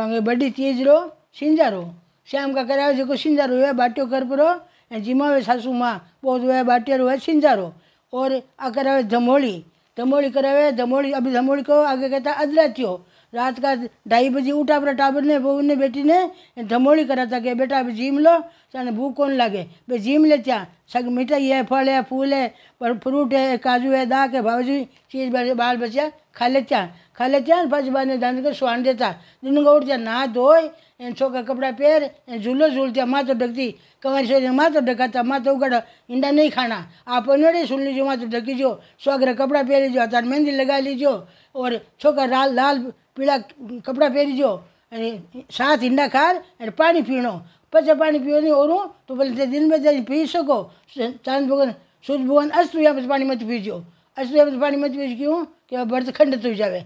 ಹಂಗೆ ಬಡ್ಡಿ ತೀಜ್ರು ಸಿಂಜಾರು ಶ್ಯಾಮ್ ಕಾಕರ जेको सिंजारो हुआ बाटियो करपुरो ऐं जिमा हुआ सासू माँ बोध हुआ बाटियर हुआ सिंजारो और अकर हुआ धमोली धमोली करावे धमोली अभी धमोली को आगे कहता अदरातियो रात का ढाई बजे उठा अपना टाबर ने बहू ने बेटी ने धमोली करा था कि बेटा अभी जिम लो चाहे भूख कौन लगे भाई जिम ले चाह सब मिठाई है फल है फूल है पर फ्रूट है काजू है दाक है भावजी चीज बाल बच्चा खा लेते हैं खा लेते हैं बस बने धन कर सुहान देता दिन को उठते नहा धोए इन छोका कपड़ा पहर इन झूलो झूलते माँ तो ढकती कमारी सोच माँ तो ढकाता माँ तो उगड़ा इंडा नहीं खाना आप अनड़े सुन लीजिए माँ तो ढकी जो कपड़ा पहन लीजिए हाथ मेहंदी लगा लीजिए और छोका लाल लाल પીળા કપડાં પહેરીજો અને સાત ઈંડા ખાર અને પાણી પીણો પચા પાણી પીવાની ઓરું તો ભલે તે દિનમાં જઈને પી શકો ચાંદ ભગવાન સૂર્ય ભગવાન અસ્તુ યા પછી પાણીમાંથી પીજો અસ્તુ યા પછી પાણીમાંથી પીજો કેવું કે બળતખંડ થઈ જાવે